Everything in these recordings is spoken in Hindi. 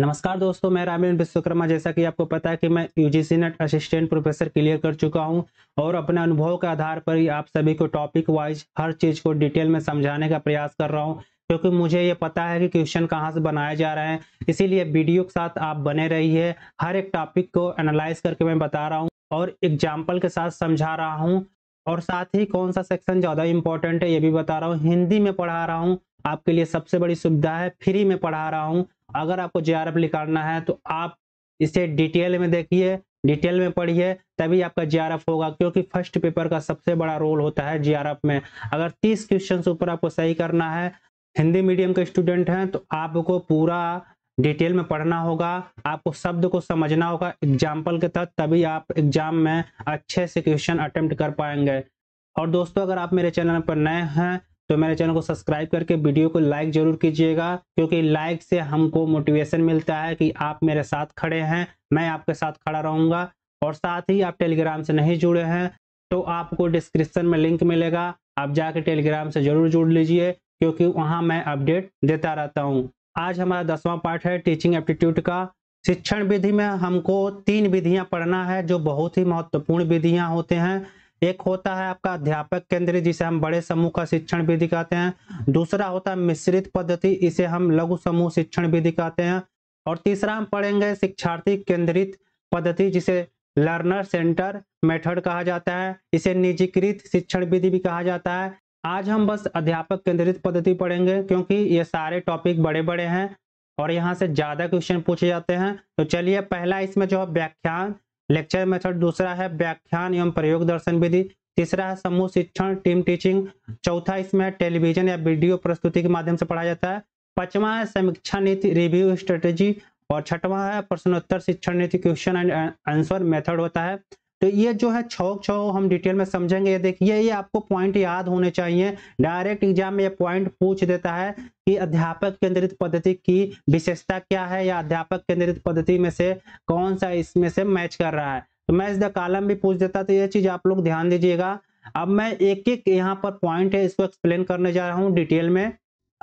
नमस्कार दोस्तों मैं रामेन विश्वकर्मा जैसा कि आपको पता है कि मैं UGC NET assistant professor clear कर चुका हूं और अपने अनुभव के आधार पर ही आप सभी को टॉपिक वाइज हर चीज़ को डिटेल में समझाने का प्रयास कर रहा हूं क्योंकि मुझे ये पता है कि क्वेश्चन कहाँ से बनाए जा रहे हैं इसीलिए वीडियो के साथ आप बने रही हर एक टॉपिक को एनालाइज करके मैं बता रहा हूँ और एग्जाम्पल के साथ समझा रहा हूँ और साथ ही कौन सा सेक्शन ज़्यादा इंपॉर्टेंट है ये भी बता रहा हूँ हिंदी में पढ़ा रहा हूँ आपके लिए सबसे बड़ी सुविधा है फ्री में पढ़ा रहा हूँ अगर आपको जे आर निकालना है तो आप इसे डिटेल में देखिए डिटेल में पढ़िए तभी आपका जे होगा क्योंकि फर्स्ट पेपर का सबसे बड़ा रोल होता है जे में अगर तीस क्वेश्चन ऊपर आपको सही करना है हिंदी मीडियम के स्टूडेंट हैं तो आपको पूरा डिटेल में पढ़ना होगा आपको शब्द को समझना होगा एग्जाम्पल के तहत तभी आप एग्जाम में अच्छे से क्वेश्चन अटेम्प्ट कर पाएंगे और दोस्तों अगर आप मेरे चैनल पर नए हैं तो मेरे चैनल को सब्सक्राइब करके वीडियो को लाइक जरूर कीजिएगा क्योंकि लाइक से हमको मोटिवेशन मिलता है कि आप मेरे साथ खड़े हैं मैं आपके साथ खड़ा रहूंगा और साथ ही आप टेलीग्राम से नहीं जुड़े हैं तो आपको डिस्क्रिप्शन में लिंक मिलेगा आप जाके टेलीग्राम से जरूर जुड़ लीजिए क्योंकि वहाँ मैं अपडेट देता रहता हूँ आज हमारा दसवां पार्ट है टीचिंग एप्टीट्यूड का शिक्षण विधि में हमको तीन विधियां पढ़ना है जो बहुत ही महत्वपूर्ण विधियां होते हैं एक होता है आपका अध्यापक केंद्रित जिसे हम बड़े समूह का शिक्षण विधि दिखाते हैं दूसरा होता है मिश्रित पद्धति इसे हम लघु समूह शिक्षण विधि दिखाते हैं और तीसरा हम पढ़ेंगे शिक्षार्थी केंद्रित पद्धति जिसे लर्नर सेंटर मेथड कहा जाता है इसे निजीकृत शिक्षण विधि भी कहा जाता है आज हम बस अध्यापक केंद्रित पद्धति पढ़ेंगे क्योंकि ये सारे टॉपिक बड़े बड़े हैं और यहाँ से ज्यादा क्वेश्चन पूछे जाते हैं तो चलिए पहला इसमें जो है व्याख्यान लेक्चर मेथड दूसरा है व्याख्यान एवं प्रयोग दर्शन विधि तीसरा है समूह शिक्षण टीम टीचिंग चौथा इसमें टेलीविजन या वीडियो प्रस्तुति के माध्यम से पढ़ाया जाता है पांचवा है समीक्षा नीति रिव्यू स्ट्रेटेजी और छठवां है प्रश्नोत्तर शिक्षण नीति क्वेश्चन एंड आंसर मेथड होता है तो ये जो है छौक छो हम डिटेल में समझेंगे ये देखिए ये आपको पॉइंट याद होने चाहिए डायरेक्ट एग्जाम में ये पॉइंट पूछ देता है कि अध्यापक केंद्रित पद्धति की विशेषता क्या है या अध्यापक केंद्रित पद्धति में से कौन सा इसमें से मैच कर रहा है तो मैच द कालम भी पूछ देता तो ये चीज आप लोग ध्यान दीजिएगा अब मैं एक एक यहाँ पर पॉइंट है इसको एक्सप्लेन करने जा रहा हूँ डिटेल में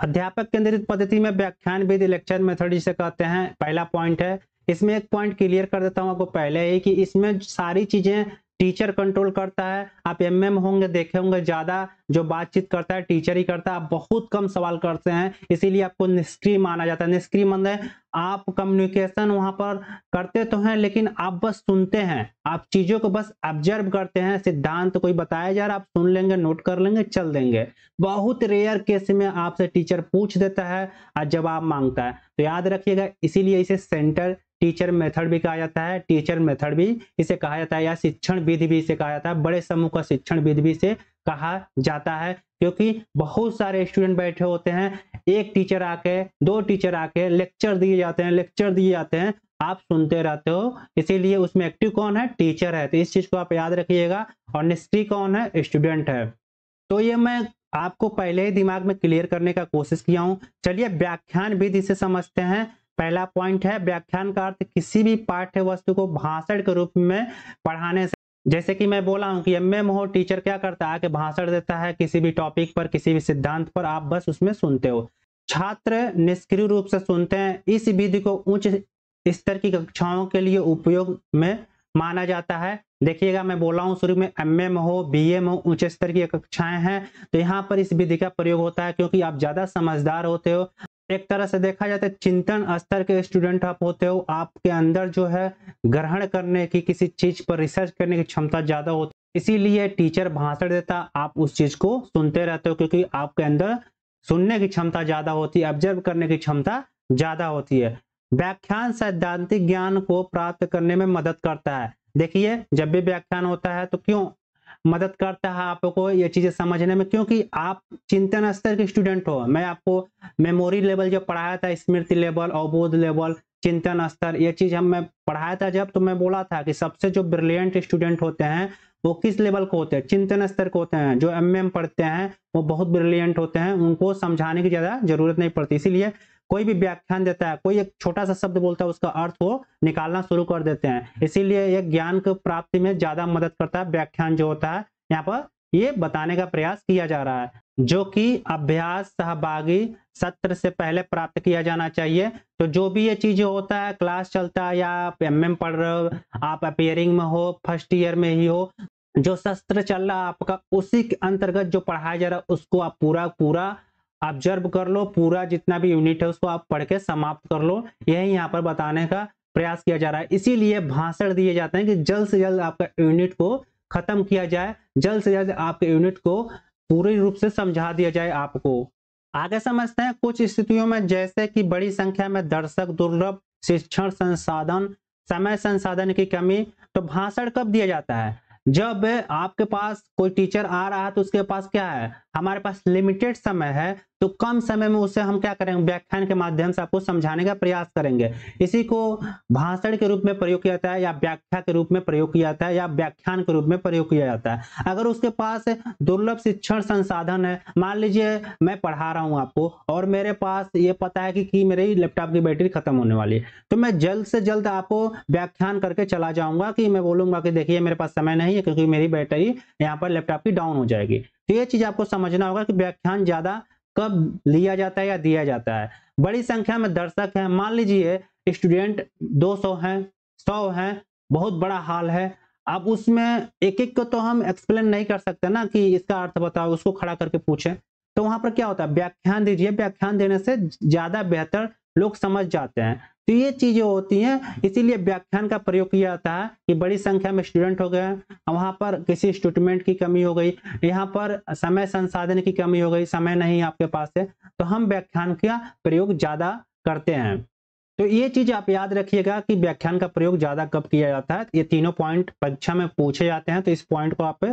अध्यापक केंद्रित पद्धति में व्याख्यान विधि लेक्चर मेथड जिसे कहते हैं पहला पॉइंट है इसमें एक पॉइंट क्लियर कर देता हूं आपको पहले ही कि इसमें सारी चीजें टीचर कंट्रोल करता है आप एम एम होंगे देखे होंगे ज्यादा जो बातचीत करता है टीचर ही करता है आप बहुत कम सवाल करते हैं इसीलिए आपको निष्क्रिय माना जाता है निष्क्रिय मन मतलब है आप कम्युनिकेशन वहां पर करते तो हैं लेकिन आप बस सुनते हैं आप चीजों को बस ऑब्जर्व करते हैं सिद्धांत तो कोई बताया जा रहा आप सुन लेंगे नोट कर लेंगे चल देंगे बहुत रेयर केस में आपसे टीचर पूछ देता है और जवाब मांगता है तो याद रखिएगा इसीलिए इसे सेंटर टीचर मेथड भी कहा जाता है टीचर मेथड भी इसे कहा जाता है या शिक्षण विधि भी इसे कहा जाता है बड़े समूह का शिक्षण विधि भी इसे कहा जाता है क्योंकि बहुत सारे स्टूडेंट बैठे होते हैं एक टीचर आके दो टीचर आके लेक्चर दिए जाते हैं लेक्चर दिए जाते हैं आप सुनते रहते हो इसीलिए उसमें एक्टिव कौन है टीचर है तो इस चीज को आप याद रखिएगा और निष्क्रिय कौन है स्टूडेंट है तो ये मैं आपको पहले ही दिमाग में क्लियर करने का कोशिश किया हूँ चलिए व्याख्यान विधि से समझते हैं पहला पॉइंट है व्याख्यान का अर्थ किसी भी पाठ्य वस्तु को भाषण के रूप में पढ़ाने से जैसे कि मैं बोला हूँ कि एम एम हो टीचर क्या करता है कि भाषण देता है किसी भी टॉपिक पर किसी भी सिद्धांत पर आप बस उसमें सुनते हो छात्र निष्क्रिय रूप से सुनते हैं इस विधि को उच्च स्तर की कक्षाओं के लिए उपयोग में माना जाता है देखिएगा मैं बोला हूँ शुरू में एम एम हो बी एम हो उच्च स्तर की कक्षाएं हैं तो यहाँ पर इस विधि का प्रयोग होता है क्योंकि आप ज्यादा समझदार होते हो एक तरह से देखा जाता तो है चिंतन स्तर के स्टूडेंट आप होते हो आपके अंदर जो है ग्रहण करने की किसी चीज पर रिसर्च करने की क्षमता ज्यादा होती इसीलिए टीचर भाषण देता आप उस चीज को सुनते रहते हो क्योंकि आपके अंदर सुनने की क्षमता ज्यादा होती है ऑब्जर्व करने की क्षमता ज्यादा होती है व्याख्यान सैद्धांतिक ज्ञान को प्राप्त करने में मदद करता है देखिए जब भी व्याख्यान होता है तो क्यों मदद करता है आपको ये चीज़ें समझने में क्योंकि आप चिंतन स्तर के स्टूडेंट हो मैं आपको मेमोरी लेवल जो पढ़ाया था स्मृति लेवल अवबोध लेवल चिंतन स्तर ये चीज़ हम मैं पढ़ाया था जब तो मैं बोला था कि सबसे जो ब्रिलियंट स्टूडेंट होते हैं वो किस लेवल को होते हैं चिंतन स्तर को होते हैं जो एम एम पढ़ते हैं वो बहुत ब्रिलियंट होते हैं उनको समझाने की ज़्यादा जरूरत नहीं पड़ती इसीलिए कोई भी व्याख्यान देता है कोई एक छोटा सा शब्द बोलता है उसका अर्थ वो निकालना शुरू कर देते हैं इसीलिए एक ज्ञान की प्राप्ति में ज़्यादा मदद करता है व्याख्यान जो होता है यहाँ पर ये बताने का प्रयास किया जा रहा है जो कि अभ्यास सहभागी सत्र से पहले प्राप्त किया जाना चाहिए तो जो भी ये चीजें होता है क्लास चलता है या आप एम पढ़ रहे हो आप अपेयरिंग में हो फर्स्ट ईयर में ही हो जो शस्त्र चल रहा है आपका उसी के अंतर्गत जो पढ़ाया जा रहा है उसको आप पूरा पूरा ऑब्जर्व कर लो पूरा जितना भी यूनिट है उसको आप पढ़ के समाप्त कर लो यही यहाँ पर बताने का प्रयास किया जा रहा है इसीलिए भाषण दिए जाते हैं कि जल्द से जल्द आपका यूनिट को खत्म किया जाए जल्द से जल्द आपके यूनिट को पूरी रूप से समझा दिया जाए आपको आगे समझते हैं कुछ स्थितियों में जैसे कि बड़ी संख्या में दर्शक दुर्लभ शिक्षण संसाधन समय संसाधन की कमी तो भाषण कब दिया जाता है जब आपके पास कोई टीचर आ रहा है तो उसके पास क्या है हमारे पास लिमिटेड समय है तो कम समय में उसे हम क्या करेंगे व्याख्यान के माध्यम से आपको समझाने का प्रयास करेंगे इसी को भाषण के रूप में प्रयोग किया जाता है या व्याख्या के रूप में प्रयोग किया जाता है या व्याख्यान के रूप में प्रयोग किया जाता है अगर उसके पास दुर्लभ शिक्षण संसाधन है मान लीजिए मैं पढ़ा रहा हूँ आपको और मेरे पास ये पता है कि, कि मेरे लैपटॉप की बैटरी खत्म होने वाली है तो मैं जल्द से जल्द आपको व्याख्यान करके चला जाऊंगा कि मैं बोलूंगा कि देखिए मेरे पास समय नहीं है क्योंकि मेरी बैटरी यहाँ पर लैपटॉप की डाउन हो जाएगी तो ये चीज आपको समझना होगा कि व्याख्यान ज्यादा कब लिया जाता है या दिया जाता है बड़ी संख्या में दर्शक हैं मान लीजिए स्टूडेंट 200 हैं 100 हैं बहुत बड़ा हाल है अब उसमें एक एक को तो हम एक्सप्लेन नहीं कर सकते ना कि इसका अर्थ बताओ उसको खड़ा करके पूछें तो वहां पर क्या होता है व्याख्यान दीजिए व्याख्यान देने से ज्यादा बेहतर लोग समझ जाते हैं तो ये चीजें होती हैं इसीलिए व्याख्यान का प्रयोग किया जाता है कि बड़ी संख्या में स्टूडेंट हो गए वहां पर किसी स्टूडमेंट की कमी हो गई यहाँ पर समय संसाधन की कमी हो गई समय नहीं आपके पास है तो हम व्याख्यान का प्रयोग ज्यादा करते हैं तो ये चीज आप याद रखिएगा कि व्याख्यान का प्रयोग ज्यादा कब किया जाता है ये तीनों पॉइंट परीक्षा में पूछे जाते हैं तो इस पॉइंट को आप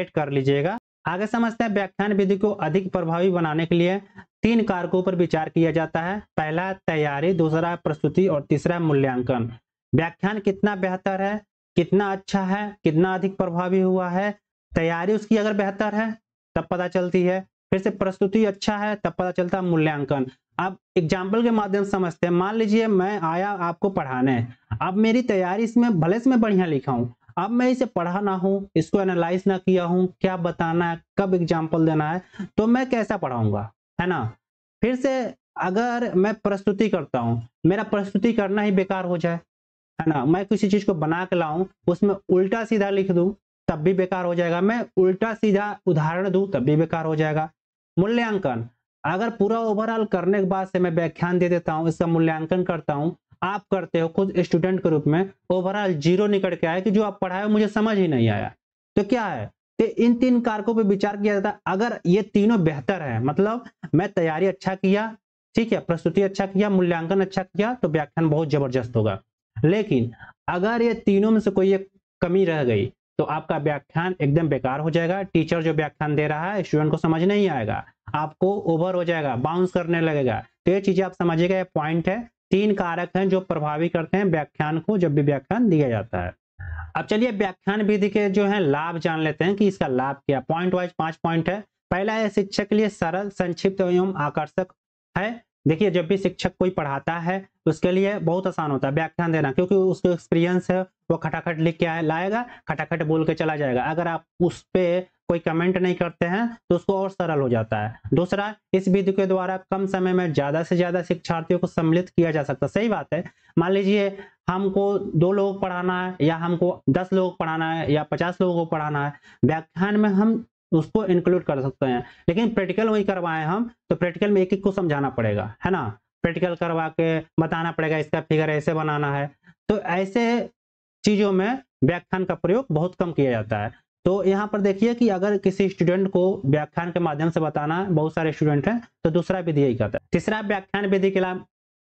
एड कर लीजिएगा आगे समझते हैं व्याख्यान विधि को अधिक प्रभावी बनाने के लिए तीन कारकों पर विचार किया जाता है पहला तैयारी दूसरा प्रस्तुति और तीसरा मूल्यांकन व्याख्यान कितना बेहतर है कितना अच्छा है कितना अधिक प्रभावी हुआ है तैयारी उसकी अगर बेहतर है तब पता चलती है फिर से प्रस्तुति अच्छा है तब पता चलता है मूल्यांकन अब एग्जाम्पल के माध्यम से समझते हैं मान लीजिए मैं आया आपको पढ़ाने अब मेरी तैयारी इसमें भले से मैं बढ़िया लिखा हूँ अब मैं इसे पढ़ा ना हूँ इसको एनालाइज ना किया हूँ क्या बताना है कब एग्जाम्पल देना है तो मैं कैसा पढ़ाऊंगा है ना फिर से अगर मैं प्रस्तुति करता हूँ मेरा प्रस्तुति करना ही बेकार हो जाए है ना मैं किसी चीज को बना के लाऊं उसमें उल्टा सीधा लिख दूं तब भी बेकार हो जाएगा मैं उल्टा सीधा उदाहरण दूं तब भी बेकार हो जाएगा मूल्यांकन अगर पूरा ओवरऑल करने के बाद से मैं व्याख्यान दे देता हूँ इसका मूल्यांकन करता हूँ आप करते हो खुद स्टूडेंट के रूप में ओवरऑल जीरो निकल के आया कि जो आप पढ़ाए मुझे समझ ही नहीं आया तो क्या है तो इन तीन कारकों पर विचार किया जाता है अगर ये तीनों बेहतर है मतलब मैं तैयारी अच्छा किया ठीक है प्रस्तुति अच्छा किया मूल्यांकन अच्छा किया तो व्याख्यान बहुत जबरदस्त होगा लेकिन अगर ये तीनों में से कोई एक कमी रह गई तो आपका व्याख्यान एकदम बेकार हो जाएगा टीचर जो व्याख्यान दे रहा है स्टूडेंट को समझ नहीं आएगा आपको ओवर हो जाएगा बाउंस करने लगेगा तो ये चीजें आप समझिएगा ये पॉइंट है तीन कारक हैं जो प्रभावी करते हैं व्याख्यान को जब भी व्याख्यान दिया जाता है अब चलिए व्याख्यान विधि के जो है लाभ जान लेते हैं कि इसका लाभ क्या पॉइंट वाइज पांच पॉइंट है पहला है शिक्षक के लिए सरल संक्षिप्त एवं आकर्षक है देखिए जब भी शिक्षक कोई पढ़ाता है उसके लिए बहुत आसान होता है व्याख्यान देना क्योंकि उसको एक्सपीरियंस है वो खटाखट लिख के लाएगा खटाखट बोल के चला जाएगा अगर आप उस पर कोई कमेंट नहीं करते हैं तो उसको और सरल हो जाता है दूसरा इस विधि के द्वारा कम समय में ज्यादा से ज्यादा शिक्षार्थियों को सम्मिलित किया जा सकता है सही बात है मान लीजिए हमको दो लोग पढ़ाना है या हमको दस लोग पढ़ाना है या पचास लोगों को पढ़ाना है व्याख्यान में हम उसको इंक्लूड कर सकते हैं लेकिन प्रैक्टिकल वही करवाए हम तो प्रैक्टिकल में एक एक को समझाना पड़ेगा है ना प्रैक्टिकल करवा के बताना पड़ेगा इसका फिगर ऐसे बनाना है तो ऐसे चीजों में व्याख्यान का प्रयोग बहुत कम किया जाता है तो यहाँ पर देखिए कि अगर किसी स्टूडेंट को व्याख्यान के माध्यम से बताना है बहुत सारे स्टूडेंट हैं तो दूसरा विधि यही कहता है तीसरा व्याख्यान विधि के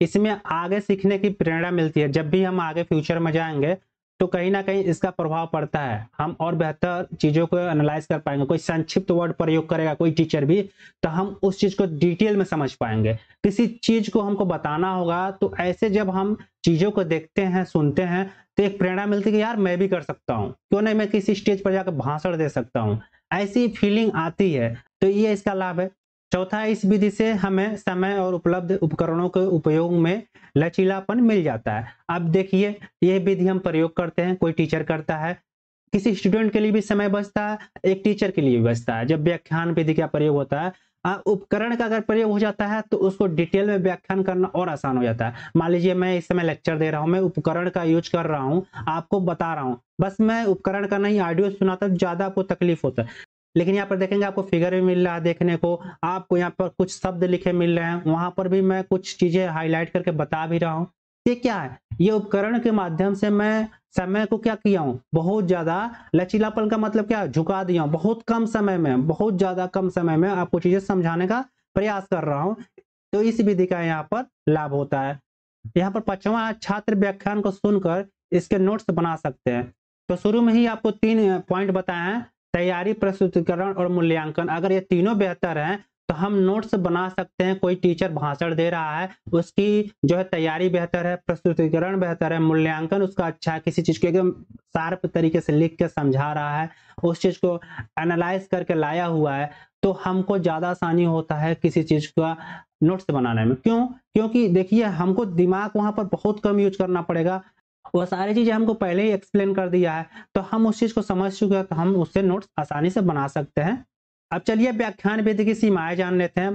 इसमें आगे सीखने की प्रेरणा मिलती है जब भी हम आगे फ्यूचर में जाएंगे तो कहीं ना कहीं इसका प्रभाव पड़ता है हम और बेहतर चीजों को एनालाइज कर पाएंगे कोई संक्षिप्त वर्ड प्रयोग करेगा कोई टीचर भी तो हम उस चीज को डिटेल में समझ पाएंगे किसी चीज को हमको बताना होगा तो ऐसे जब हम चीजों को देखते हैं सुनते हैं तो एक प्रेरणा मिलती है कि यार मैं भी कर सकता हूँ क्यों नहीं मैं किसी स्टेज पर जाकर भाषण दे सकता हूँ ऐसी फीलिंग आती है तो ये इसका लाभ है चौथा इस विधि से हमें समय और उपलब्ध उपकरणों के उपयोग में लचीलापन मिल जाता है अब देखिए यह विधि हम प्रयोग करते हैं कोई टीचर करता है किसी स्टूडेंट के लिए भी समय बचता है एक टीचर के लिए भी बचता है जब व्याख्यान विधि का प्रयोग होता है उपकरण का अगर प्रयोग हो जाता है तो उसको डिटेल में व्याख्यान करना और आसान हो जाता है मान लीजिए मैं इस समय लेक्चर दे रहा हूँ मैं उपकरण का यूज कर रहा हूँ आपको बता रहा हूँ बस मैं उपकरण का नहीं ऑडियो सुनाता ज़्यादा आपको तकलीफ होता है लेकिन यहाँ पर देखेंगे आपको फिगर भी मिल रहा है देखने को आपको यहाँ पर कुछ शब्द लिखे मिल रहे हैं वहां पर भी मैं कुछ चीजें हाईलाइट करके बता भी रहा हूँ ये क्या है ये उपकरण के माध्यम से मैं समय को क्या किया हूँ बहुत ज्यादा लचीलापन का मतलब क्या झुका दिया हूँ बहुत कम समय में बहुत ज्यादा कम समय में आपको चीजें समझाने का प्रयास कर रहा हूँ तो इस विधि का यहाँ पर लाभ होता है यहाँ पर पचवा छात्र व्याख्यान को सुनकर इसके नोट्स बना सकते हैं तो शुरू में ही आपको तीन पॉइंट बताए हैं तैयारी प्रस्तुतिकरण और मूल्यांकन अगर ये तीनों बेहतर हैं तो हम नोट्स बना सकते हैं कोई टीचर भाषण दे रहा है उसकी जो है तैयारी बेहतर है प्रस्तुतिकरण बेहतर है मूल्यांकन उसका अच्छा है किसी चीज़ को एकदम शार्प तरीके से लिख के समझा रहा है उस चीज़ को एनालाइज करके लाया हुआ है तो हमको ज़्यादा आसानी होता है किसी चीज़ का नोट्स बनाने में क्यों क्योंकि देखिए हमको दिमाग वहां पर बहुत कम यूज करना पड़ेगा वो सारी चीज़ें हमको पहले ही एक्सप्लेन कर दिया है तो हम उस चीज़ को समझ चुके हैं तो हम उससे नोट्स आसानी से बना सकते हैं अब चलिए व्याख्यान विधि की सीमाएं जान लेते हैं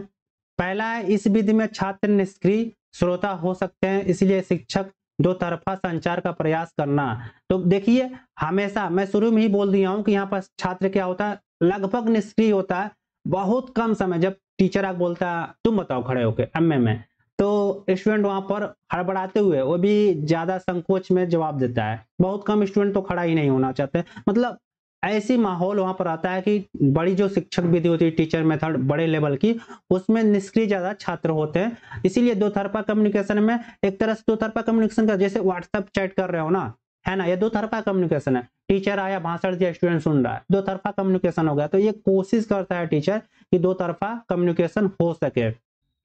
पहला है इस विधि में छात्र निष्क्रिय श्रोता हो सकते हैं इसलिए शिक्षक दो तरफा संचार का प्रयास करना तो देखिए हमेशा मैं शुरू में ही बोल दिया हूँ कि यहाँ पर छात्र क्या होता है लगभग निष्क्रिय होता है बहुत कम समय जब टीचर आप बोलता है तुम बताओ खड़े होके एम में तो स्टूडेंट वहां पर हड़बड़ाते हुए वो भी ज्यादा संकोच में जवाब देता है बहुत कम स्टूडेंट तो खड़ा ही नहीं होना चाहते मतलब ऐसी माहौल वहां पर आता है कि बड़ी जो शिक्षक विधि होती है टीचर मेथड बड़े लेवल की उसमें निष्क्रिय ज्यादा छात्र होते हैं इसीलिए दो तरफा कम्युनिकेशन में एक तरह से दो तरफा कम्युनिकेशन का जैसे व्हाट्सएप चैट कर रहे हो ना है ना ये दो तरफा कम्युनिकेशन है टीचर आया भाषण दिया स्टूडेंट सुन रहा है दो तरफा कम्युनिकेशन हो गया तो ये कोशिश करता है टीचर कि दो तरफा कम्युनिकेशन हो सके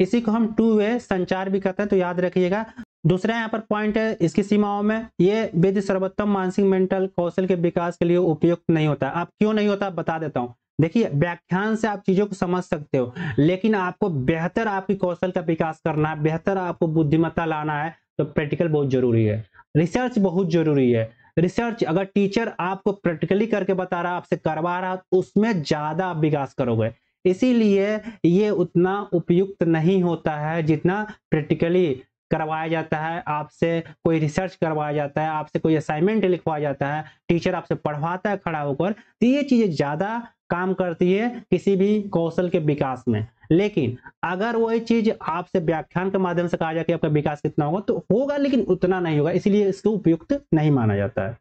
इसी को हम टू वे संचार भी कहते हैं तो याद रखिएगा दूसरा यहाँ पर पॉइंट है इसकी सीमाओं में ये विधि सर्वोत्तम मानसिक मेंटल कौशल के विकास के लिए उपयुक्त नहीं होता आप क्यों नहीं होता बता देता हूँ देखिए व्याख्यान से आप चीजों को समझ सकते हो लेकिन आपको बेहतर आपकी कौशल का विकास करना है बेहतर आपको बुद्धिमत्ता लाना है तो प्रैक्टिकल बहुत जरूरी है रिसर्च बहुत जरूरी है रिसर्च अगर टीचर आपको प्रैक्टिकली करके बता रहा है आपसे करवा रहा तो उसमें ज्यादा आप विकास करोगे इसीलिए ये उतना उपयुक्त नहीं होता है जितना प्रैक्टिकली करवाया जाता है आपसे कोई रिसर्च करवाया जाता है आपसे कोई असाइनमेंट लिखवाया जाता है टीचर आपसे पढ़वाता है खड़ा होकर तो ये चीज़ें ज़्यादा काम करती है किसी भी कौशल के विकास में लेकिन अगर वही चीज आपसे व्याख्यान के माध्यम से कहा जाए कि आपका विकास कितना होगा तो होगा लेकिन उतना नहीं होगा इसलिए इसको उपयुक्त नहीं माना जाता है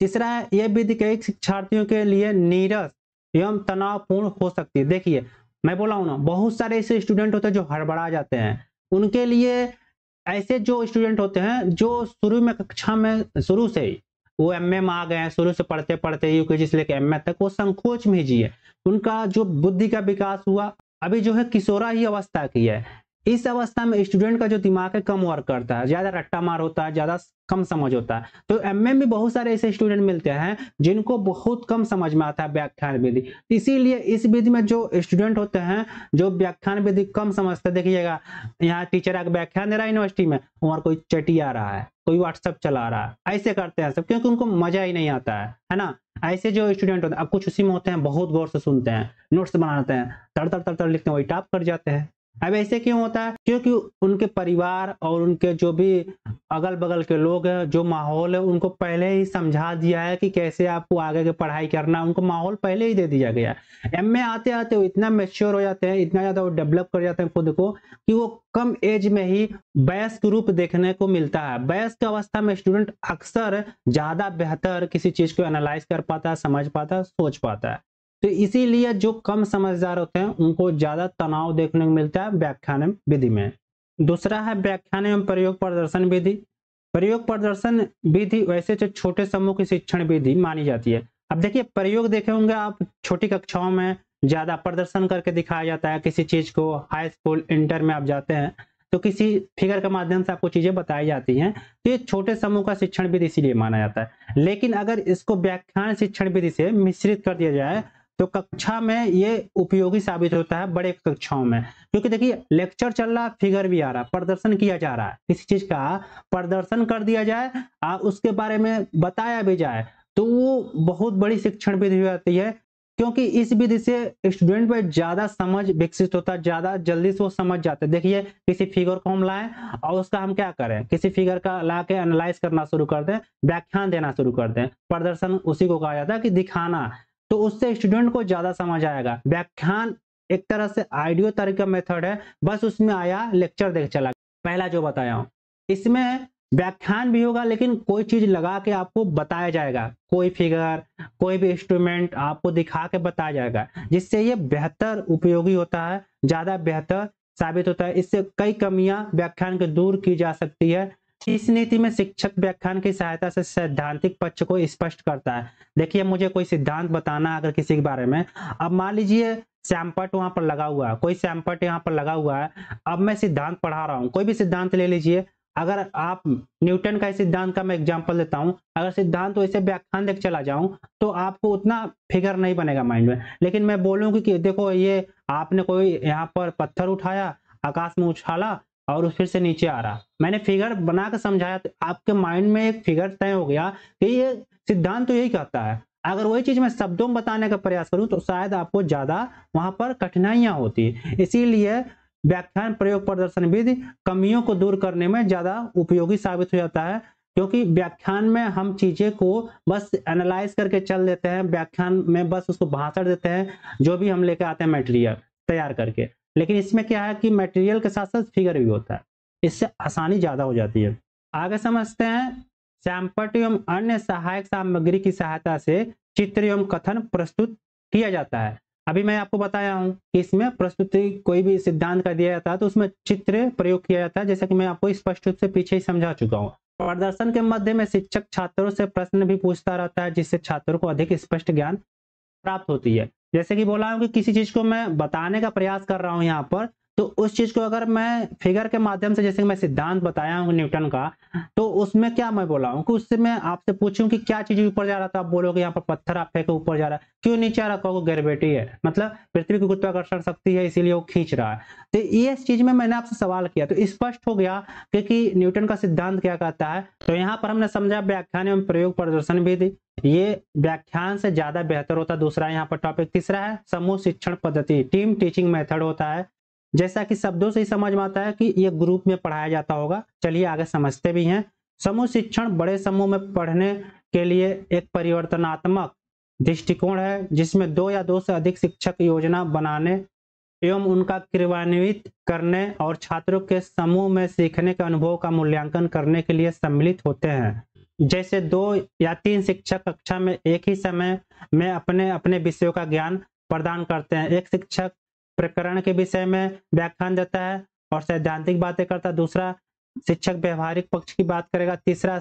तीसरा है यह विधि कई शिक्षार्थियों के लिए नीरस एवं तनावपूर्ण हो सकती है देखिए मैं बोला हूं ना बहुत सारे ऐसे स्टूडेंट होते हैं जो हड़बड़ा जाते हैं उनके लिए ऐसे जो स्टूडेंट होते हैं जो शुरू में कक्षा में शुरू से ही वो एम एम आ गए हैं शुरू से पढ़ते पढ़ते यू के जी से लेकर एम तक वो संकोच में जिए उनका जो बुद्धि का विकास हुआ अभी जो है किशोरा ही अवस्था की है इस अवस्था में स्टूडेंट का जो दिमाग है कम वर्क करता है ज्यादा रट्टा मार होता है ज्यादा कम समझ होता है तो एम में भी बहुत सारे ऐसे स्टूडेंट मिलते हैं जिनको बहुत कम समझ में आता है व्याख्यान विधि इसीलिए इस विधि में जो स्टूडेंट होते हैं जो व्याख्यान विधि कम समझते देखिएगा यहाँ टीचर आगे व्याख्यान दे रहा है यूनिवर्सिटी में वहाँ कोई चटी आ रहा है कोई व्हाट्सअप चला रहा है ऐसे करते हैं सब क्योंकि उनको मजा ही नहीं आता है है ना ऐसे जो स्टूडेंट होते हैं अब कुछ उसी में होते हैं बहुत गौर से सुनते हैं नोट्स बनाते हैं तड़ तड़ तड़ तड़ लिखते हैं वही टाप कर जाते हैं अब ऐसे क्यों होता है क्योंकि उनके परिवार और उनके जो भी अगल बगल के लोग हैं जो माहौल है उनको पहले ही समझा दिया है कि कैसे आपको आगे की पढ़ाई करना उनको माहौल पहले ही दे दिया गया है एम आते आते वो इतना मेच्योर हो जाते हैं इतना ज़्यादा वो डेवलप कर जाते हैं खुद को कि वो कम एज में ही वयस्क रूप देखने को मिलता है वयस्क अवस्था में स्टूडेंट अक्सर ज़्यादा बेहतर किसी चीज़ को एनालाइज कर पाता है समझ पाता है सोच पाता है तो इसीलिए जो कम समझदार होते हैं उनको ज्यादा तनाव देखने को मिलता है व्याख्यान विधि में दूसरा है व्याख्यान एवं प्रयोग प्रदर्शन विधि प्रयोग प्रदर्शन विधि वैसे जो तो छोटे समूह की शिक्षण विधि मानी जाती है अब देखिए प्रयोग देखे होंगे आप छोटी कक्षाओं में ज्यादा प्रदर्शन करके दिखाया जाता है किसी चीज को हाई स्कूल इंटर में आप जाते हैं तो किसी फिगर के माध्यम से आपको चीजें बताई जाती हैं तो ये छोटे समूह का शिक्षण विधि इसीलिए माना जाता है लेकिन अगर इसको व्याख्यान शिक्षण विधि से मिश्रित कर दिया जाए तो कक्षा में ये उपयोगी साबित होता है बड़े कक्षाओं में क्योंकि देखिए लेक्चर चल रहा है फिगर भी आ रहा है प्रदर्शन किया जा रहा है किसी चीज का प्रदर्शन कर दिया जाए आ, उसके बारे में बताया भी जाए तो वो बहुत बड़ी शिक्षण विधि हो जाती है क्योंकि इस विधि से स्टूडेंट में ज्यादा समझ विकसित होता है ज्यादा जल्दी से वो समझ जाते हैं देखिए किसी फिगर को हम लाएं और उसका हम क्या करें किसी फिगर का ला के एनालाइज करना शुरू कर दें व्याख्यान देना शुरू कर दें प्रदर्शन उसी को कहा जाता है कि दिखाना तो उससे स्टूडेंट को ज्यादा समझ आएगा व्याख्यान एक तरह से आइडियो तरह का मेथड है बस उसमें आया लेक्चर देख चला पहला जो बताया हूं इसमें व्याख्यान भी होगा लेकिन कोई चीज लगा के आपको बताया जाएगा कोई फिगर कोई भी इंस्ट्रूमेंट आपको दिखा के बताया जाएगा जिससे ये बेहतर उपयोगी होता है ज्यादा बेहतर साबित होता है इससे कई कमियां व्याख्यान के दूर की जा सकती है इस नीति में शिक्षक व्याख्यान की सहायता से सैद्धांतिक पक्ष को स्पष्ट करता है देखिए मुझे कोई सिद्धांत बताना अगर किसी के बारे में अब मान लीजिए सैम्पट वहां पर लगा हुआ है कोई सैम्पट यहाँ पर लगा हुआ है अब मैं सिद्धांत पढ़ा रहा हूँ कोई भी सिद्धांत ले लीजिए अगर आप न्यूटन का सिद्धांत का मैं एग्जाम्पल देता हूँ अगर सिद्धांत वैसे व्याख्यान देख चला जाऊं तो आपको उतना फिगर नहीं बनेगा माइंड में लेकिन मैं बोलूँगी कि देखो ये आपने कोई यहाँ पर पत्थर उठाया आकाश में उछाला और फिर से नीचे आ रहा मैंने फिगर बना कर समझाया तो आपके माइंड में एक फिगर तय हो गया कि ये सिद्धांत तो यही कहता है अगर वही चीज मैं शब्दों में बताने का प्रयास करूं तो शायद आपको ज्यादा वहां पर कठिनाइयां होती इसीलिए व्याख्यान प्रयोग प्रदर्शन विधि कमियों को दूर करने में ज्यादा उपयोगी साबित हो जाता है क्योंकि व्याख्यान में हम चीजें को बस एनालाइज करके चल देते हैं व्याख्यान में बस उसको भाषण देते हैं जो भी हम लेकर आते हैं मेटेरियल तैयार करके लेकिन इसमें क्या है कि मटेरियल के साथ साथ फिगर भी होता है इससे आसानी ज़्यादा हो जाती है आगे समझते हैं सैंपट एवं अन्य सहायक सामग्री की सहायता से चित्र एवं कथन प्रस्तुत किया जाता है अभी मैं आपको बताया हूँ कि इसमें प्रस्तुति कोई भी सिद्धांत का दिया जाता है तो उसमें चित्र प्रयोग किया जाता है जैसा कि मैं आपको स्पष्ट रूप से पीछे ही समझा चुका हूँ प्रदर्शन के मध्य में शिक्षक छात्रों से प्रश्न भी पूछता रहता है जिससे छात्रों को अधिक स्पष्ट ज्ञान प्राप्त होती है जैसे कि बोला हूं कि किसी चीज को मैं बताने का प्रयास कर रहा हूं यहां पर तो उस चीज को अगर मैं फिगर के माध्यम से जैसे मैं सिद्धांत बताया हूँ न्यूटन का तो उसमें क्या मैं बोला हूँ कि उससे मैं आपसे पूछूं कि क्या चीज ऊपर जा रहा था आप बोलोगे यहाँ पर पत्थर आप फेंके ऊपर जा रहा है क्यों नीचे आ रहा ग्रेविटी है मतलब पृथ्वी की गुरुत्वाकर्षण शक्ति है इसीलिए वो खींच रहा है तो इस चीज में मैंने आपसे सवाल किया तो स्पष्ट हो गया क्योंकि न्यूटन का सिद्धांत क्या कहता है तो यहाँ पर हमने समझा व्याख्यान एवं प्रयोग प्रदर्शन भी दी ये व्याख्यान से ज्यादा बेहतर होता है दूसरा यहाँ पर टॉपिक तीसरा है समूह शिक्षण पद्धति टीम टीचिंग मेथड होता है जैसा कि शब्दों से ही समझ में आता है कि ये ग्रुप में पढ़ाया जाता होगा चलिए आगे समझते भी हैं समूह शिक्षण बड़े समूह में पढ़ने के लिए एक परिवर्तनात्मक दृष्टिकोण है जिसमें दो या दो से अधिक शिक्षक योजना बनाने एवं उनका क्रियान्वित करने और छात्रों के समूह में सीखने के अनुभव का मूल्यांकन करने के लिए सम्मिलित होते हैं जैसे दो या तीन शिक्षक कक्षा में एक ही समय में अपने अपने विषयों का ज्ञान प्रदान करते हैं एक शिक्षक प्रकरण के विषय में व्याख्यान देता है और सैद्धांतिक बातें करता है दूसरा शिक्षक व्यवहारिक पक्ष की बात करेगा तीसरा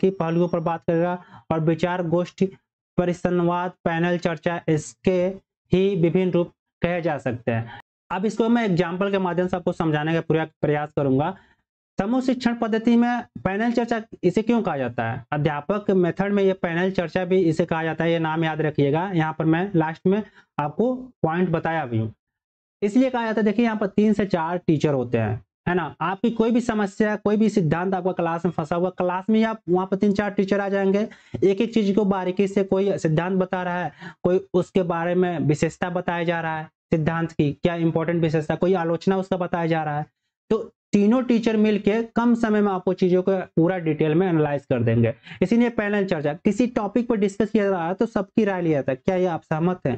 की पहलुओं पर बात करेगा और विचार गोष्ठी परिसंवाद पैनल चर्चा इसके ही विभिन्न रूप कहे जा सकते हैं अब इसको मैं एग्जाम्पल के माध्यम से आपको समझाने का पूरा प्रयास करूंगा समूह शिक्षण पद्धति में पैनल चर्चा इसे क्यों कहा जाता है अध्यापक मेथड में ये पैनल चर्चा भी इसे कहा जाता है ये नाम याद रखिएगा यहाँ पर मैं लास्ट में आपको पॉइंट बताया भी हूँ इसलिए कहा जाता है देखिए यहाँ पर तीन से चार टीचर होते हैं है ना आपकी कोई भी समस्या कोई भी सिद्धांत आपका क्लास में फंसा हुआ क्लास में आप वहाँ पर तीन चार टीचर आ जाएंगे एक एक चीज को बारीकी से कोई सिद्धांत बता रहा है कोई उसके बारे में विशेषता बताया जा रहा है सिद्धांत की क्या इंपॉर्टेंट विशेषता कोई आलोचना उसका बताया जा रहा है तो तीनों टीचर मिलके कम समय में आपको चीजों को पूरा डिटेल में एनालाइज कर देंगे इसीलिए पैनल चर्चा किसी टॉपिक पर डिस्कस किया जा रहा है तो सबकी राय लिया जाता है क्या ये आप सहमत हैं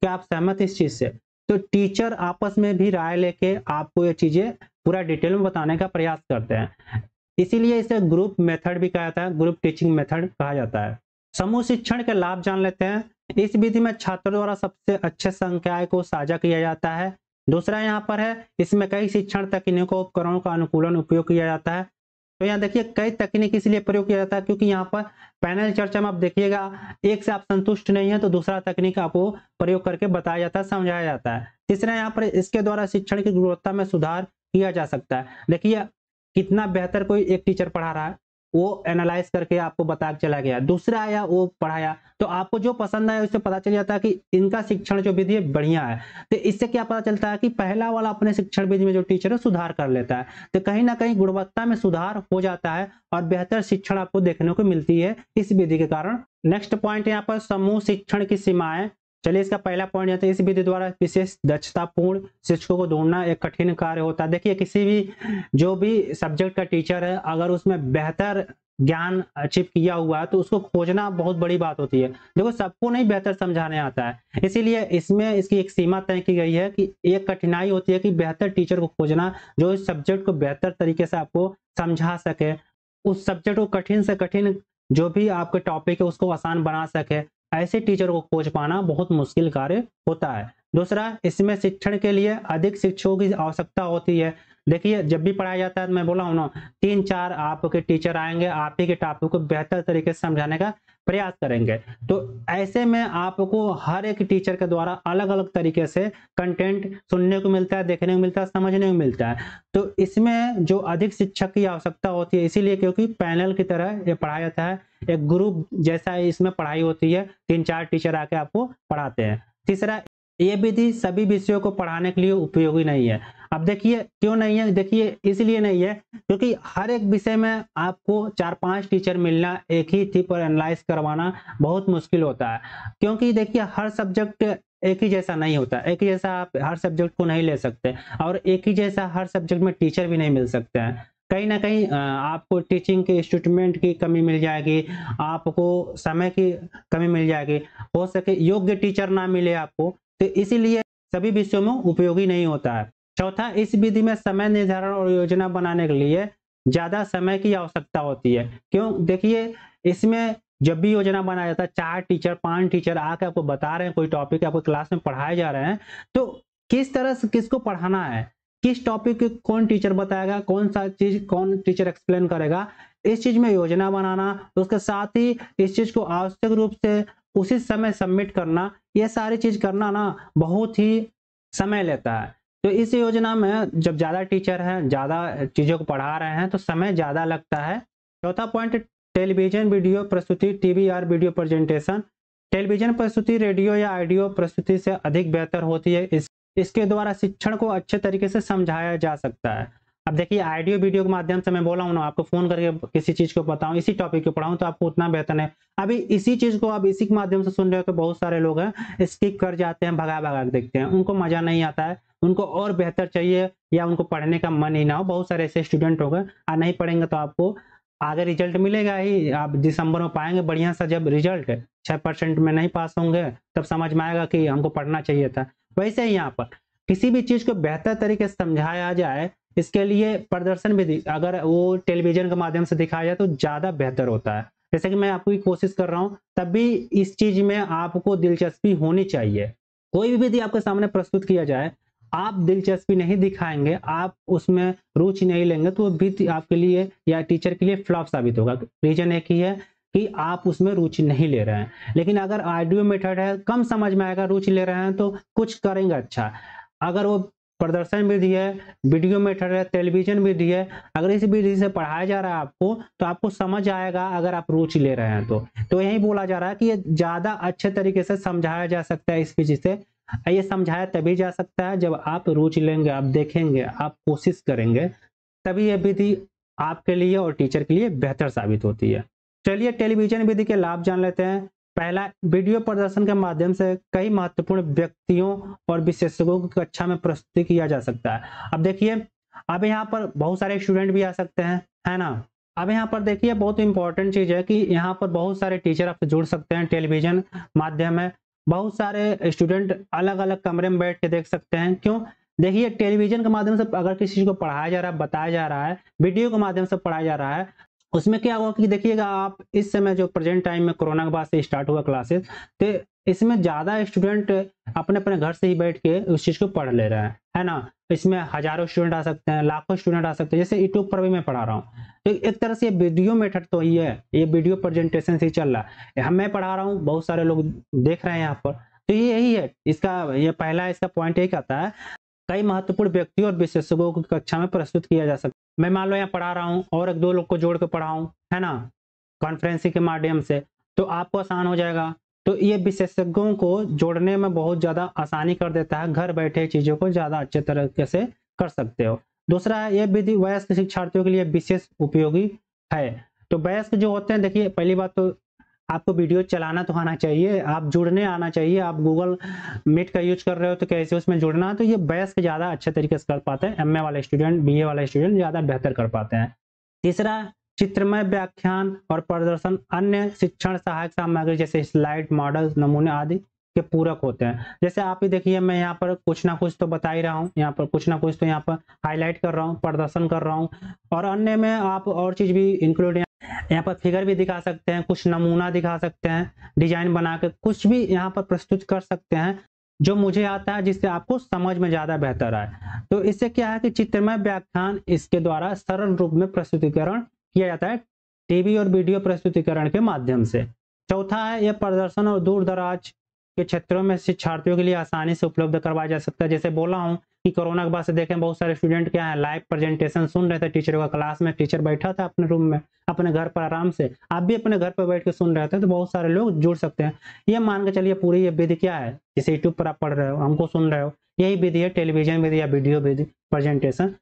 क्या आप सहमत इस चीज से तो टीचर आपस में भी राय लेके आपको ये चीजें पूरा डिटेल में बताने का प्रयास करते हैं इसीलिए इसे ग्रुप मेथड भी कहा जाता है ग्रुप टीचिंग मेथड कहा जाता है समूह शिक्षण के लाभ जान लेते हैं इस विधि में छात्रों द्वारा सबसे अच्छे संख्या को साझा किया जाता है दूसरा यहाँ पर है इसमें कई शिक्षण तकनीकों उपकरणों का अनुकूलन उपयोग किया जाता है तो यहाँ देखिए कई तकनीक इसलिए प्रयोग किया जाता है क्योंकि यहाँ पर पैनल चर्चा में आप देखिएगा एक से आप संतुष्ट नहीं है तो दूसरा तकनीक आपको प्रयोग करके बताया जाता है समझाया जाता है तीसरा यहाँ पर इसके द्वारा शिक्षण की गुणवत्ता में सुधार किया जा सकता है देखिए कितना बेहतर कोई एक टीचर पढ़ा रहा है वो एनालाइज करके आपको बता चला गया दूसरा आया वो पढ़ाया तो आपको जो पसंद आया उससे पता चल जाता है कि इनका शिक्षण जो विधि बढ़िया है तो इससे क्या पता चलता है कि पहला वाला अपने शिक्षण विधि में जो टीचर है सुधार कर लेता है तो कहीं ना कहीं गुणवत्ता में सुधार हो जाता है और बेहतर शिक्षण आपको देखने को मिलती है इस विधि के कारण नेक्स्ट पॉइंट यहाँ पर समूह शिक्षण की सीमाएं चलिए इसका पहला पॉइंट जाते हैं इस विधि द्वारा विशेष दक्षतापूर्ण शिक्षकों को ढूंढना एक कठिन कार्य होता है देखिए किसी भी जो भी सब्जेक्ट का टीचर है अगर उसमें बेहतर ज्ञान अचीव किया हुआ है तो उसको खोजना बहुत बड़ी बात होती है देखो सबको नहीं बेहतर समझाने आता है इसीलिए इसमें इसकी एक सीमा तय की गई है कि एक कठिनाई होती है कि बेहतर टीचर को खोजना जो इस सब्जेक्ट को बेहतर तरीके से आपको समझा सके उस सब्जेक्ट को कठिन से कठिन जो भी आपके टॉपिक है उसको आसान बना सके ऐसे टीचर को खोज पाना बहुत मुश्किल कार्य होता है दूसरा इसमें शिक्षण के लिए अधिक शिक्षकों की आवश्यकता होती है देखिए जब भी पढ़ाया जाता है तो मैं बोला हूँ ना तीन चार आपके टीचर आएंगे आप ही के टॉपिक को बेहतर तरीके से समझाने का प्रयास करेंगे तो ऐसे में आपको हर एक टीचर के द्वारा अलग अलग तरीके से कंटेंट सुनने को मिलता है देखने को मिलता है समझने को मिलता है तो इसमें जो अधिक शिक्षक की आवश्यकता होती है इसीलिए क्योंकि पैनल की तरह ये पढ़ाया जाता है एक ग्रुप जैसा इसमें पढ़ाई होती है तीन चार टीचर आके आपको पढ़ाते हैं तीसरा ये विधि सभी विषयों को पढ़ाने के लिए उपयोगी नहीं है अब देखिए क्यों नहीं है देखिए इसलिए नहीं है क्योंकि हर एक विषय में आपको चार पांच टीचर मिलना एक ही थी पर एनालाइज करवाना बहुत मुश्किल होता है क्योंकि देखिए हर सब्जेक्ट एक ही जैसा नहीं होता एक ही जैसा आप हर सब्जेक्ट को नहीं ले सकते और एक ही जैसा हर सब्जेक्ट में टीचर भी नहीं मिल सकते हैं कहीं ना कहीं आपको टीचिंग के इंस्टूटमेंट की कमी मिल जाएगी आपको समय की कमी मिल जाएगी हो सके योग्य टीचर ना मिले आपको तो इसीलिए सभी विषयों में उपयोगी नहीं होता है चौथा इस विधि में समय निर्धारण और योजना बनाने के लिए ज्यादा समय की आवश्यकता होती है क्यों देखिए इसमें जब भी योजना बनाया जाता है चार टीचर पांच टीचर आके आपको बता रहे हैं कोई टॉपिक आपको क्लास में पढ़ाए जा रहे हैं तो किस तरह से किसको पढ़ाना है किस टॉपिक कौन टीचर बताएगा कौन सा चीज कौन टीचर एक्सप्लेन करेगा इस चीज में योजना बनाना उसके साथ ही इस चीज को आवश्यक रूप से उसी समय सबमिट करना ये सारी चीज करना ना बहुत ही समय लेता है तो इस योजना में जब ज्यादा टीचर हैं ज्यादा चीजों को पढ़ा रहे हैं तो समय ज्यादा लगता है चौथा पॉइंट टेलीविजन वीडियो प्रस्तुति टीवी और वीडियो प्रेजेंटेशन टेलीविजन प्रस्तुति रेडियो या ऑडियो प्रस्तुति से अधिक बेहतर होती है इस इसके द्वारा शिक्षण को अच्छे तरीके से समझाया जा सकता है अब देखिए आइडियो वीडियो के माध्यम से मैं बोला हूँ ना आपको फोन करके किसी चीज को बताऊं इसी टॉपिक को पढ़ाऊं तो आपको उतना बेहतर है अभी इसी चीज को आप इसी के माध्यम से सुन रहे हो तो बहुत सारे लोग हैं स्किप कर जाते हैं भगा भगा के देखते हैं उनको मजा नहीं आता है उनको और बेहतर चाहिए या उनको पढ़ने का मन ही ना हो बहुत सारे ऐसे स्टूडेंट होगा और नहीं पढ़ेंगे तो आपको आगे रिजल्ट मिलेगा ही आप दिसंबर में पाएंगे बढ़िया सा जब रिजल्ट छः परसेंट में नहीं पास होंगे तब समझ में आएगा कि हमको पढ़ना चाहिए था वैसे ही यहाँ पर किसी भी चीज़ को बेहतर तरीके से समझाया जाए इसके लिए प्रदर्शन भी अगर वो टेलीविजन के माध्यम से दिखाया जाए तो ज़्यादा बेहतर होता है जैसे कि मैं आपको कोशिश कर रहा हूँ तब भी इस चीज़ में आपको दिलचस्पी होनी चाहिए कोई भी विधि आपके सामने प्रस्तुत किया जाए आप दिलचस्पी नहीं दिखाएंगे आप उसमें रुचि नहीं लेंगे तो भी आपके लिए या टीचर के लिए फ्लॉप साबित होगा रीजन एक ही है कि आप उसमें रुचि नहीं ले रहे हैं लेकिन अगर आर मेथड है कम समझ में आएगा रुचि ले रहे हैं तो कुछ करेंगे अच्छा अगर वो प्रदर्शन विधि है वीडियो मेथड है टेलीविजन विधि है अगर इस विधि से पढ़ाया जा रहा है आपको तो आपको समझ आएगा अगर आप रुचि ले रहे हैं तो तो यही बोला जा रहा है कि ये ज्यादा अच्छे तरीके से समझाया जा सकता है इस विधि से ये समझाया तभी जा सकता है जब आप रुचि लेंगे आप देखेंगे आप कोशिश करेंगे तभी यह विधि आपके लिए और टीचर के लिए बेहतर साबित होती है चलिए टेलीविजन विधि के लाभ जान लेते हैं पहला वीडियो प्रदर्शन के माध्यम से कई महत्वपूर्ण व्यक्तियों और विशेषज्ञों की कक्षा में प्रस्तुति किया जा सकता है अब देखिए अब यहाँ पर बहुत सारे स्टूडेंट भी आ सकते हैं है ना अब यहाँ पर देखिए बहुत इंपॉर्टेंट चीज़ है कि यहाँ पर बहुत सारे टीचर आपसे जुड़ सकते हैं टेलीविजन माध्यम है बहुत सारे स्टूडेंट अलग अलग कमरे में बैठ के देख सकते हैं क्यों देखिए टेलीविजन के माध्यम से अगर किसी चीज़ को पढ़ाया जा रहा है बताया जा रहा है वीडियो के माध्यम से पढ़ाया जा रहा है उसमें क्या हुआ कि देखिएगा आप इस समय जो प्रेजेंट टाइम में कोरोना के बाद से स्टार्ट हुआ क्लासेस तो इसमें ज़्यादा स्टूडेंट अपने अपने घर से ही बैठ के उस चीज़ को पढ़ ले रहे हैं है ना इसमें हजारों स्टूडेंट आ सकते हैं लाखों स्टूडेंट आ सकते हैं जैसे यूट्यूब पर भी मैं पढ़ा रहा हूँ तो एक तरह से ये वीडियो मेथड तो ही है ये वीडियो प्रेजेंटेशन से ही चल रहा है हम मैं पढ़ा रहा हूँ बहुत सारे लोग देख रहे हैं यहाँ पर तो ये यही है इसका ये पहला इसका पॉइंट यही कहता है कई महत्वपूर्ण व्यक्तियों और विशेषज्ञों को कक्षा में प्रस्तुत किया जा सकता मैं मान लो यहाँ पढ़ा रहा हूँ और एक दो लोग को जोड़ के पढ़ाऊँ है ना कॉन्फ्रेंसिंग के माध्यम से तो आपको आसान हो जाएगा तो ये विशेषज्ञों को जोड़ने में बहुत ज़्यादा आसानी कर देता है घर बैठे चीज़ों को ज़्यादा अच्छे तरीके से कर सकते हो दूसरा है ये विधि वयस्क शिक्षार्थियों के लिए विशेष उपयोगी है तो वयस्क जो होते हैं देखिए पहली बात तो आपको वीडियो चलाना तो आना चाहिए आप जुड़ने आना चाहिए आप गूगल मीट का यूज कर रहे हो तो कैसे उसमें जुड़ना तो ये बैस ज़्यादा अच्छे तरीके से कर पाते हैं एम वाले स्टूडेंट बी वाले स्टूडेंट ज़्यादा बेहतर कर पाते हैं तीसरा चित्रमय व्याख्यान और प्रदर्शन अन्य शिक्षण सहायक सामग्री जैसे स्लाइड मॉडल नमूने आदि के पूरक होते हैं जैसे आप ही देखिए मैं यहाँ पर कुछ ना कुछ तो बता ही रहा हूँ यहाँ पर कुछ ना कुछ तो यहाँ पर हाईलाइट कर रहा हूँ प्रदर्शन कर रहा हूँ और अन्य में आप और चीज़ भी इंक्लूड यहाँ पर फिगर भी दिखा सकते हैं कुछ नमूना दिखा सकते हैं डिजाइन बना के कुछ भी यहाँ पर प्रस्तुत कर सकते हैं जो मुझे आता है जिससे आपको समझ में ज्यादा बेहतर आए तो इससे क्या है कि चित्रमय व्याख्यान इसके द्वारा सरल रूप में प्रस्तुतिकरण किया जाता है टीवी और वीडियो प्रस्तुतिकरण के माध्यम से चौथा है यह प्रदर्शन और दूर दराज के क्षेत्रों में शिक्षार्थियों के लिए आसानी से उपलब्ध करवाया जा सकता है जैसे बोला हूँ कि कोरोना के बाद से देखें बहुत सारे स्टूडेंट क्या है लाइव प्रेजेंटेशन सुन रहे थे टीचरों का क्लास में टीचर बैठा था अपने रूम में अपने घर पर आराम से आप भी अपने घर पर बैठ के सुन रहे थे तो बहुत सारे लोग जुड़ सकते हैं ये मान के चलिए पूरी ये विधि क्या है जैसे यूट्यूब पर आप पढ़ रहे हो हमको सुन रहे हो यही विधि है टेलीविजन विधि या वीडियो विधि प्रेजेंटेशन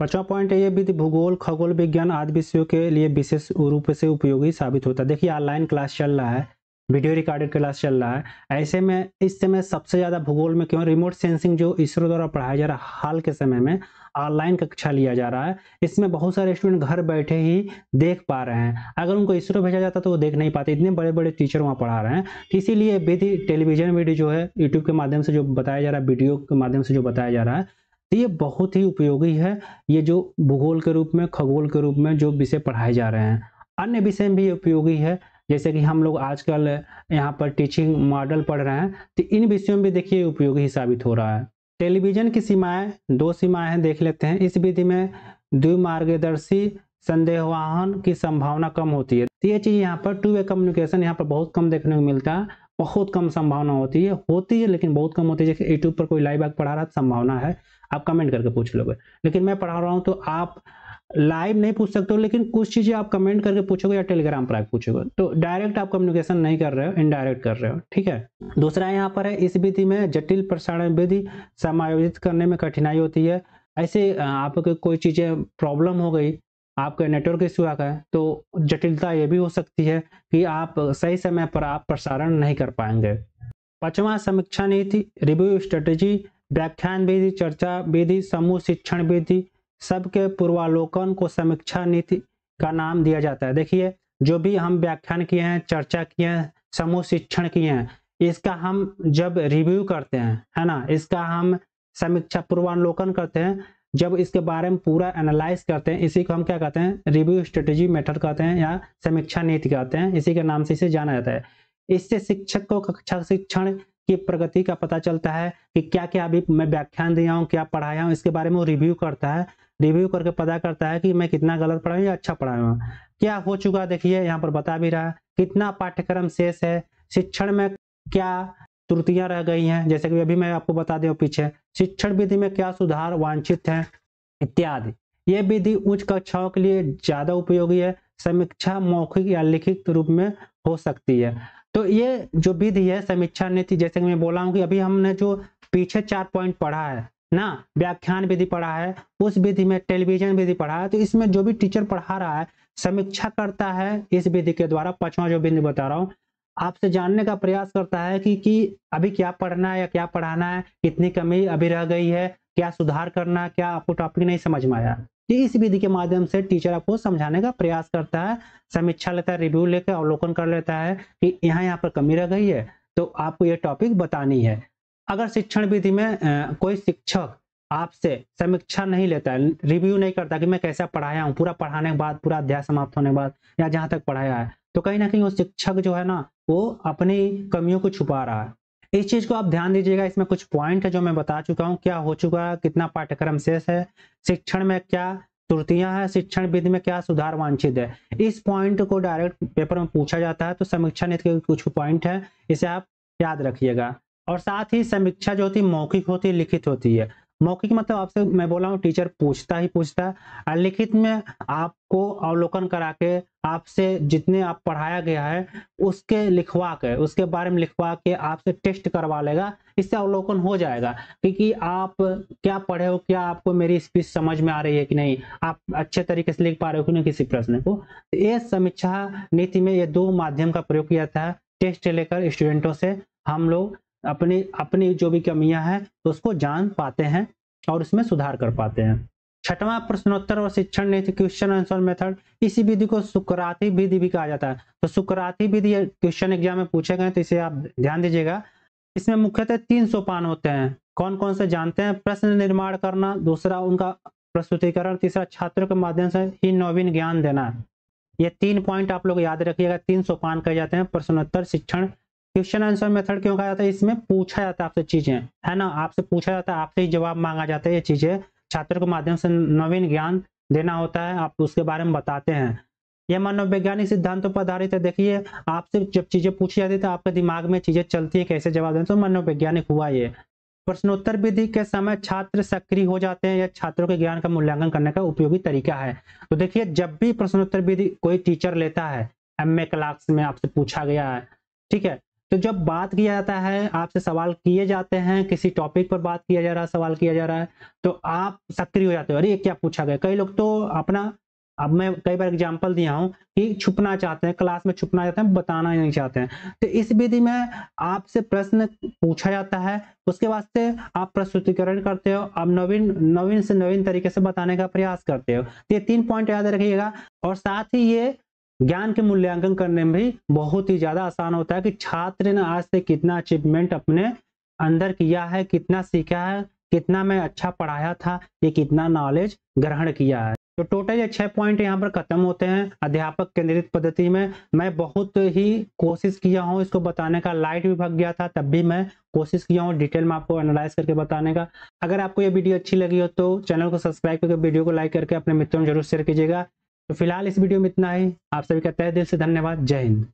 पांचवा पॉइंट है ये विधि भूगोल खगोल विज्ञान आदि विषयों के लिए विशेष रूप से उपयोगी साबित होता है देखिए ऑनलाइन क्लास चल रहा है वीडियो रिकॉर्डेड क्लास चल रहा है ऐसे में इस समय सबसे ज़्यादा भूगोल में क्यों रिमोट सेंसिंग जो इसरो द्वारा पढ़ाया जा रहा है हाल के समय में ऑनलाइन कक्षा लिया जा रहा है इसमें बहुत सारे स्टूडेंट घर बैठे ही देख पा रहे हैं अगर उनको इसरो भेजा जाता तो वो देख नहीं पाते इतने बड़े बड़े टीचर वहाँ पढ़ा रहे हैं इसीलिए विधि टेलीविजन वीडियो जो है यूट्यूब के माध्यम से जो बताया जा रहा है वीडियो के माध्यम से जो बताया जा रहा है तो ये बहुत ही उपयोगी है ये जो भूगोल के रूप में खगोल के रूप में जो विषय पढ़ाए जा रहे हैं अन्य विषय में भी उपयोगी है जैसे कि हम लोग आजकल यहाँ पर टीचिंग मॉडल पढ़ रहे हैं तो इन विषयों में देखिए उपयोगी साबित हो रहा है टेलीविजन की सीमाएं दो सीमाएं हैं देख लेते हैं इस विधि में द्विमार्गदर्शी संदेहवाहन की संभावना कम होती है तो ये चीज़ यहाँ पर टू वे कम्युनिकेशन यहाँ पर बहुत कम देखने को मिलता है बहुत कम संभावना होती है होती है लेकिन बहुत कम होती है जैसे यूट्यूब पर कोई लाइव आग पढ़ा रहा है तो संभावना है आप कमेंट करके पूछ लोगे लेकिन मैं पढ़ा रहा हूँ तो आप लाइव नहीं पूछ सकते हो लेकिन कुछ चीज़ें आप कमेंट करके पूछोगे या टेलीग्राम पर आप पूछोगे तो डायरेक्ट आप कम्युनिकेशन नहीं कर रहे हो इनडायरेक्ट कर रहे हो ठीक है दूसरा यहाँ पर है इस विधि में जटिल प्रसारण विधि समायोजित करने में कठिनाई होती है ऐसे आपको कोई चीज़ें प्रॉब्लम हो गई आपके नेटवर्क इश्यू आ गए तो जटिलता ये भी हो सकती है कि आप सही समय पर आप प्रसारण नहीं कर पाएंगे पांचवा समीक्षा नीति रिव्यू स्ट्रेटेजी व्याख्यान विधि चर्चा विधि समूह शिक्षण विधि सबके पूर्वालोकन को समीक्षा नीति का नाम दिया जाता है देखिए जो भी हम व्याख्यान किए हैं चर्चा किए हैं समूह शिक्षण किए हैं इसका हम जब रिव्यू करते हैं है ना इसका हम समीक्षा पूर्वालोकन करते हैं जब इसके बारे में पूरा एनालाइज करते हैं इसी को हम क्या कहते हैं रिव्यू स्ट्रेटेजी मेथड कहते हैं या समीक्षा नीति कहते हैं इसी के नाम से इसे जाना जाता है इससे शिक्षक को कक्षा शिक्षण की प्रगति का पता चलता है कि क्या क्या अभी मैं व्याख्यान दिया हूँ क्या पढ़ाया हूँ इसके बारे में वो रिव्यू करता है रिव्यू करके पता करता है कि मैं कितना गलत पढ़ा हूँ या अच्छा पढ़ा हूँ क्या हो चुका देखिए यहाँ पर बता भी रहा है कितना पाठ्यक्रम शेष है शिक्षण में क्या त्रुटियां रह गई हैं जैसे कि अभी मैं आपको बता दें पीछे शिक्षण विधि में क्या सुधार वांछित है इत्यादि ये विधि उच्च कक्षाओं के लिए ज्यादा उपयोगी है समीक्षा मौखिक या लिखित रूप में हो सकती है तो ये जो विधि है समीक्षा नीति जैसे कि मैं बोला हूँ कि अभी हमने जो पीछे चार पॉइंट पढ़ा है ना व्याख्यान विधि पढ़ा है उस विधि में टेलीविजन विधि पढ़ा है तो इसमें जो भी टीचर पढ़ा रहा है समीक्षा करता है इस विधि के द्वारा पांचवा जो बिंदु बता रहा हूँ आपसे जानने का प्रयास करता है कि कि अभी क्या पढ़ना है या क्या पढ़ाना है कितनी कमी अभी रह गई है क्या सुधार करना है क्या आपको टॉपिक नहीं समझ में आया ये तो इस विधि के माध्यम से टीचर आपको समझाने का प्रयास करता है समीक्षा लेता है रिव्यू लेकर अवलोकन कर लेता है कि यहाँ यहाँ पर कमी रह गई है तो आपको ये टॉपिक बतानी है अगर शिक्षण विधि में कोई शिक्षक आपसे समीक्षा नहीं लेता है रिव्यू नहीं करता कि मैं कैसा पढ़ाया हूँ पूरा पढ़ाने के बाद पूरा अध्याय समाप्त होने के बाद या जहाँ तक पढ़ाया है तो कहीं ना कहीं वो शिक्षक जो है ना वो अपनी कमियों को छुपा रहा है इस चीज को आप ध्यान दीजिएगा इसमें कुछ पॉइंट है जो मैं बता चुका हूँ क्या हो चुका है कितना पाठ्यक्रम शेष है शिक्षण में क्या त्रुटियां हैं शिक्षण विधि में क्या सुधार वांछित है इस पॉइंट को डायरेक्ट पेपर में पूछा जाता है तो समीक्षा नीति के कुछ पॉइंट है इसे आप याद रखिएगा और साथ ही समीक्षा जो होती है मौखिक होती है लिखित होती है मौखिक मतलब आपसे मैं बोला हूँ टीचर पूछता ही पूछता है लिखित में आपको अवलोकन करा के आपसे जितने आप पढ़ाया गया है उसके लिखवा के उसके बारे में लिखवा के आपसे टेस्ट करवा लेगा इससे अवलोकन हो जाएगा क्योंकि आप क्या पढ़े हो क्या आपको मेरी स्पीच समझ में आ रही है कि नहीं आप अच्छे तरीके से लिख पा रहे हो कि नहीं किसी प्रश्न को ये समीक्षा नीति में ये दो माध्यम का प्रयोग किया जाता है टेस्ट लेकर स्टूडेंटों से हम लोग अपनी अपनी जो भी कमियां हैं तो उसको जान पाते हैं और उसमें सुधार कर पाते हैं छठवां प्रश्नोत्तर और शिक्षण नीति क्वेश्चन आंसर मेथड इसी विधि को सुकराती विधि भी कहा जाता है तो सुकराती विधि क्वेश्चन एग्जाम में पूछे गए तो इसे आप ध्यान दीजिएगा इसमें मुख्यतः तीन सोपान होते हैं कौन कौन से जानते हैं प्रश्न निर्माण करना दूसरा उनका प्रस्तुतिकरण तीसरा छात्रों के माध्यम से ही नवीन ज्ञान देना ये तीन पॉइंट आप लोग याद रखिएगा तीन सोपान कहे जाते हैं प्रश्नोत्तर शिक्षण क्वेश्चन आंसर मेथड क्यों कहा जाता है इसमें पूछा जाता है आपसे चीजें है ना आपसे पूछा जाता है आपसे ही जवाब मांगा जाता है ये चीजें छात्र के माध्यम से नवीन ज्ञान देना होता है आप उसके बारे में बताते हैं यह मनोवैज्ञानिक सिद्धांतों पर आधारित है देखिए आपसे जब चीजें पूछी जाती है तो आपके दिमाग में चीजें चलती है कैसे जवाब देते तो मनोवैज्ञानिक हुआ ये प्रश्नोत्तर विधि के समय छात्र सक्रिय हो जाते हैं या छात्रों के ज्ञान का मूल्यांकन करने का उपयोगी तरीका है तो देखिए जब भी प्रश्नोत्तर विधि कोई टीचर लेता है एम ए क्लास में आपसे पूछा गया है ठीक है तो जब बात किया जाता है आपसे सवाल किए जाते हैं किसी टॉपिक पर बात किया जा रहा है सवाल किया जा रहा है तो आप सक्रिय हो जाते हो अरे क्या पूछा गया कई लोग तो अपना अब मैं कई बार एग्जाम्पल दिया हूँ कि छुपना चाहते हैं क्लास में छुपना चाहते हैं बताना ही नहीं चाहते हैं तो इस विधि में आपसे प्रश्न पूछा जाता है उसके वास्ते आप प्रस्तुतिकरण करते हो आप नवीन नवीन से नवीन तरीके से बताने का प्रयास करते हो तो ये तीन पॉइंट याद रखिएगा और साथ ही ये ज्ञान के मूल्यांकन करने में भी बहुत ही ज्यादा आसान होता है कि छात्र ने आज से कितना अचीवमेंट अपने अंदर किया है कितना सीखा है कितना मैं अच्छा पढ़ाया था ये कितना नॉलेज ग्रहण किया है तो टोटल ये छह पॉइंट यहाँ पर खत्म होते हैं अध्यापक केंद्रित पद्धति में मैं बहुत ही कोशिश किया हूँ इसको बताने का लाइट भी भग गया था तब भी मैं कोशिश किया हूँ डिटेल में आपको एनालाइज करके बताने का अगर आपको ये वीडियो अच्छी लगी हो तो चैनल को सब्सक्राइब करके वीडियो को लाइक करके अपने मित्रों में जरूर शेयर कीजिएगा तो फिलहाल इस वीडियो में इतना ही आप सभी का तय दिल से धन्यवाद जय हिंद